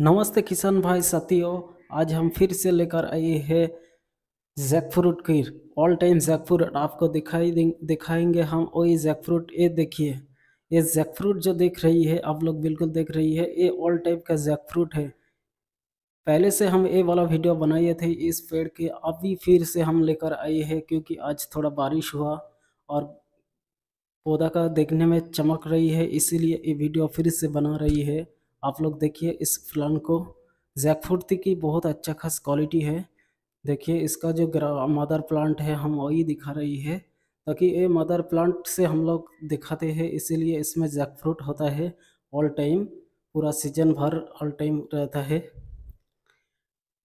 नमस्ते किसान भाई साथियों आज हम फिर से लेकर आए हैं fruit kheer all time jackfruit आपको दिखाई दिखाएंगे हम वही फ्रूट ये देखिए ये जैक फ्रूट जो देख रही है आप लोग बिल्कुल देख रही है ये ऑल टाइप का जैक फ्रूट है पहले से हम ये वाला वीडियो बनाए थे इस पेड़ के अभी फिर से हम लेकर आए हैं क्योंकि आज थोड़ा बारिश हुआ और पौधा का देखने में चमक रही है इसीलिए ये वीडियो फिर से बना रही है आप लोग देखिए इस फलन को फ्रूट की बहुत अच्छा खास क्वालिटी है देखिए इसका जो मदर प्लांट है हम वही दिखा रही है ताकि ये मदर प्लांट से हम लोग दिखाते हैं इसीलिए इसमें जैकफ्रूट होता है ऑल टाइम पूरा सीजन भर ऑल टाइम रहता है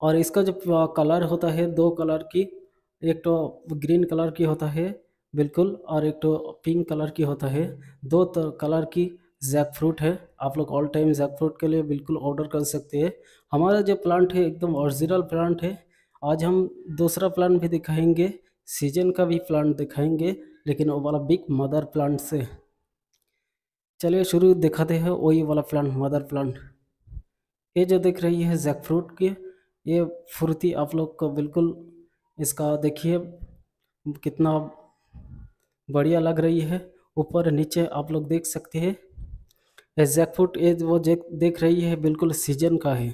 और इसका जो कलर होता है दो कलर की एक तो ग्रीन कलर की होता है बिल्कुल और एक तो पिंक कलर की होता है दो तो कलर की जैक फ्रूट है आप लोग ऑल टाइम जैक फ्रूट के लिए बिल्कुल ऑर्डर कर सकते हैं हमारा जो प्लांट है एकदम ऑरिजिनल प्लांट है आज हम दूसरा प्लांट भी दिखाएंगे सीजन का भी प्लांट दिखाएंगे लेकिन वो वाला बिग मदर प्लांट से चलिए शुरू दिखाते हैं वही वाला प्लांट मदर प्लांट ये जो दिख रही है जैक फ्रूट की ये फुर्ती आप लोग को बिल्कुल इसका देखिए कितना बढ़िया लग रही है ऊपर नीचे आप लोग देख सकते हैं फ्रूट ये वो देख रही है बिल्कुल सीजन का है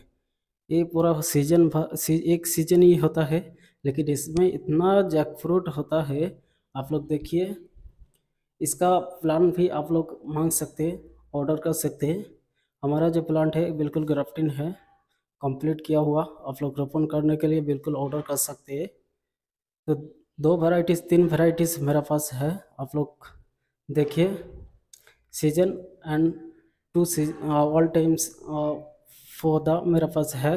ये पूरा सीजन सी, एक सीजन ही होता है लेकिन इसमें इतना जैकफ्रूट होता है आप लोग देखिए इसका प्लान भी आप लोग मांग सकते हैं ऑर्डर कर सकते हैं हमारा जो प्लांट है बिल्कुल ग्राफ्टिन है कंप्लीट किया हुआ आप लोग रोपण करने के लिए बिल्कुल ऑर्डर कर सकते हैं तो दो वैरायटीज़ तीन वैरायटीज़ मेरा पास है आप लोग देखिए season end to all times for the मेरा पास है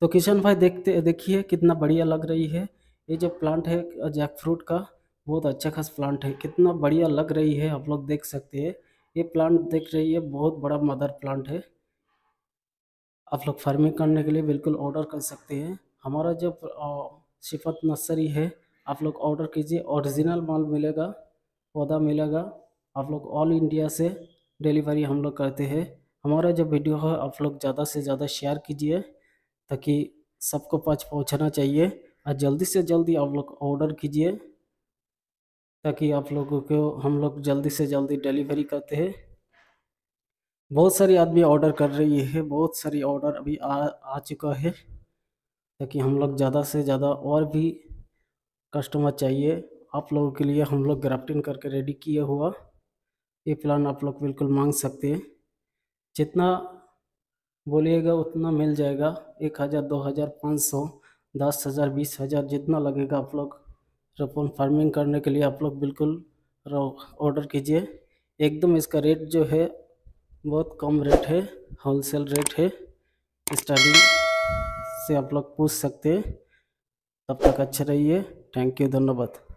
तो किशन भाई देखते देखिए कितना बढ़िया लग रही है ये जो प्लांट है जैक फ्रूट का बहुत अच्छा खास प्लांट है कितना बढ़िया लग रही है आप लोग देख सकते हैं ये प्लांट देख रही है बहुत बड़ा मदर प्लांट है आप लोग फार्मिंग करने के लिए बिल्कुल ऑर्डर कर सकते हैं हमारा जो शिफत uh, नर्सरी है आप लोग ऑर्डर कीजिए ओरिजिनल माल मिलेगा पौधा मिलेगा आप लोग ऑल इंडिया से डिलीवरी हम लोग करते हैं हमारा जो वीडियो है आप लोग ज़्यादा से ज़्यादा शेयर कीजिए ताकि सबको पाँच पहुँचना चाहिए और जल्दी से जल्दी आप लोग ऑर्डर कीजिए ताकि आप लोगों को हम लोग जल्दी से जल्दी डिलीवरी करते हैं बहुत सारी आदमी ऑर्डर कर रही है बहुत सारी ऑर्डर अभी आ आ चुका है ताकि हम लोग ज़्यादा से ज़्यादा और भी कस्टमर चाहिए आप लोगों के लिए हम लोग ग्राफ्टिंग करके रेडी किए हुआ ये प्लान आप लोग बिल्कुल मांग सकते हैं जितना बोलिएगा उतना मिल जाएगा एक हज़ार दो हज़ार पाँच सौ दस हज़ार बीस हज़ार जितना लगेगा आप लोग रोपन फार्मिंग करने के लिए आप लोग बिल्कुल ऑर्डर कीजिए एकदम इसका रेट जो है बहुत कम रेट है होलसेल रेट है स्टार्टिंग से आप लोग पूछ सकते हैं तब तक अच्छे रहिए थैंक यू धन्यवाद